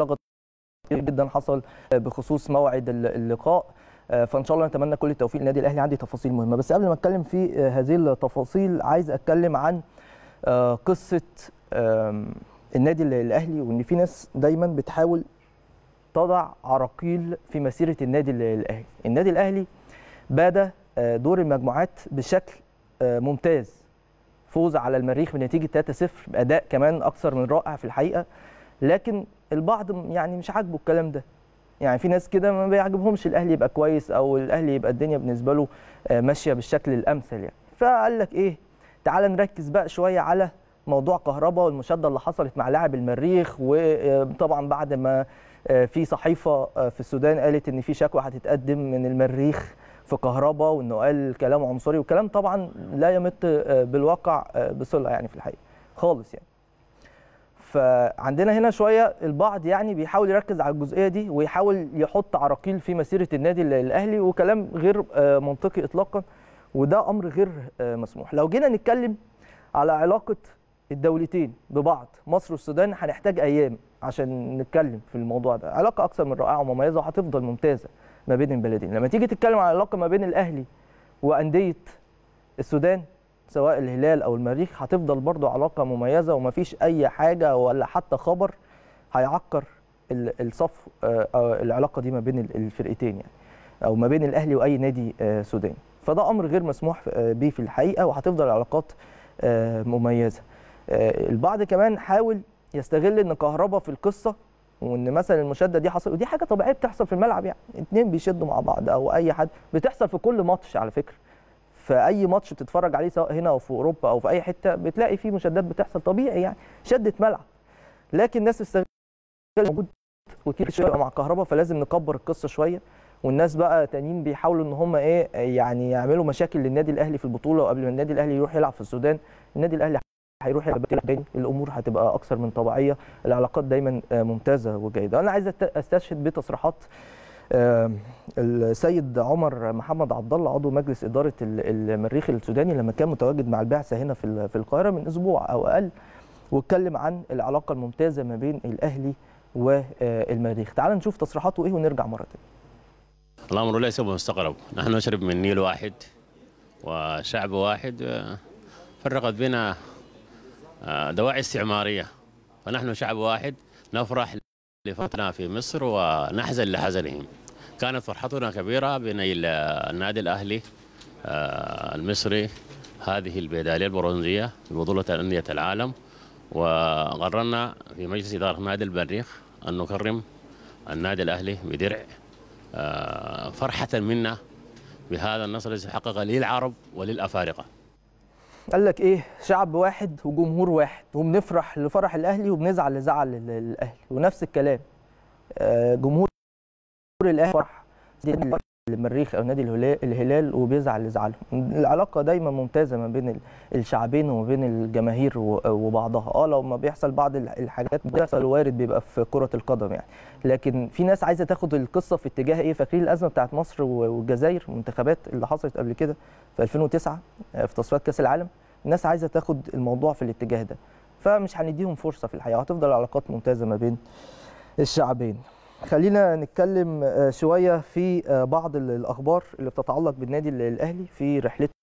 لغط جدا حصل بخصوص موعد اللقاء آه، فان شاء الله نتمنى كل التوفيق للنادي الاهلي عندي تفاصيل مهمه بس قبل ما اتكلم في آه، هذه التفاصيل عايز اتكلم عن آه، قصه النادي الاهلي وان في ناس دايما بتحاول تضع عراقيل في مسيره النادي الاهلي النادي الاهلي بدا دور المجموعات بشكل ممتاز فوز على المريخ بنتيجه 3-0 باداء كمان اكثر من رائع في الحقيقه لكن البعض يعني مش عاجبه الكلام ده يعني في ناس كده ما بيعجبهمش الاهلي يبقى كويس او الاهلي يبقى الدنيا بالنسبه له آه، ماشيه بالشكل الامثل يعني فقال لك ايه تعال نركز بقى شويه على موضوع كهربا والمشاده اللي حصلت مع لاعب المريخ وطبعا آه، بعد ما آه، في صحيفه في السودان قالت ان في شكوى هتتقدم من المريخ في كهربا وانه قال كلام عنصري وكلام طبعا لا يمت بالواقع بصله يعني في الحقيقه خالص يعني فعندنا هنا شويه البعض يعني بيحاول يركز على الجزئيه دي ويحاول يحط عراقيل في مسيره النادي الاهلي وكلام غير آه، منطقي اطلاقا وده امر غير آه، مسموح لو جينا نتكلم على علاقه الدولتين ببعض مصر والسودان هنحتاج ايام عشان نتكلم في الموضوع ده علاقه اكثر من رائعه ومميزه وهتفضل ممتازه ما بين البلدين لما تيجي تتكلم على العلاقه ما بين الاهلي وانديه السودان سواء الهلال او المريخ هتفضل برضه علاقه مميزه ومفيش اي حاجه ولا حتى خبر هيعكر الصف آه، آه، العلاقه دي ما بين الفرقتين يعني او ما بين الاهلي واي نادي آه، سوداني فده امر غير مسموح به في الحقيقه وهتفضل العلاقات مميزه البعض كمان حاول يستغل ان كهربا في القصه وان مثلا المشاده دي حصل ودي حاجه طبيعيه بتحصل في الملعب يعني اتنين بيشدوا مع بعض او اي حد بتحصل في كل ماتش على فكره في اي ماتش بتتفرج عليه سواء هنا او في اوروبا او في اي حته بتلاقي فيه مشادات بتحصل طبيعي يعني شده ملعب لكن الناس استغلت موجود وكيف شويه مع الكهرباء فلازم نكبر القصه شويه والناس بقى تانيين بيحاولوا ان هم ايه يعني يعملوا مشاكل للنادي الاهلي في البطوله وقبل ما النادي الاهلي يروح يلعب في السودان النادي الاهلي هيروح يلعب تاني الامور هتبقى اكثر من طبيعيه العلاقات دايما ممتازه وجيده انا عايز استشهد بتصريحات السيد عمر محمد عبد الله عضو مجلس اداره المريخ السوداني لما كان متواجد مع البعثه هنا في في القاهره من اسبوع او اقل واتكلم عن العلاقه الممتازه ما بين الاهلي والمريخ تعال نشوف تصريحاته ايه ونرجع مره ثانيه الامر ليس مستغرب نحن نشرب من نيل واحد وشعب واحد آه، فرقت بنا آه، دواعي استعماريه فنحن شعب واحد نفرح لفتنا في مصر ونحزن لحزنهم كانت فرحتنا كبيرة بنيل النادي الأهلي آه، المصري هذه البيدالية البرونزية ببطولة أندية العالم وقررنا في مجلس إدارة نادي البريخ أن نكرم النادي الأهلي بدرع آه، فرحة منا بهذا النصر الذي حقق للعرب وللأفارقة قال لك ايه شعب واحد وجمهور واحد وبنفرح لفرح الاهلي وبنزعل لزعل الاهلي ونفس الكلام آه، جمهور الاهلي فرح المريخ او نادي الهلال وبيزعل يزعلهم العلاقه دايما ممتازه ما بين الشعبين وما بين الجماهير وبعضها اه لو ما بيحصل بعض الحاجات بتحصل وارد بيبقى في كره القدم يعني لكن في ناس عايزه تاخد القصه في اتجاه ايه فاكرين الازمه بتاعت مصر والجزائر المنتخبات اللي حصلت قبل كده في 2009 آه، في تصفيات كاس العالم الناس عايزه تاخد الموضوع في الاتجاه ده فمش هنديهم فرصه في الحقيقه هتفضل العلاقات ممتازه ما بين الشعبين خلينا نتكلم آه، شويه في آه، بعض الاخبار اللي بتتعلق بالنادي الاهلي في رحلته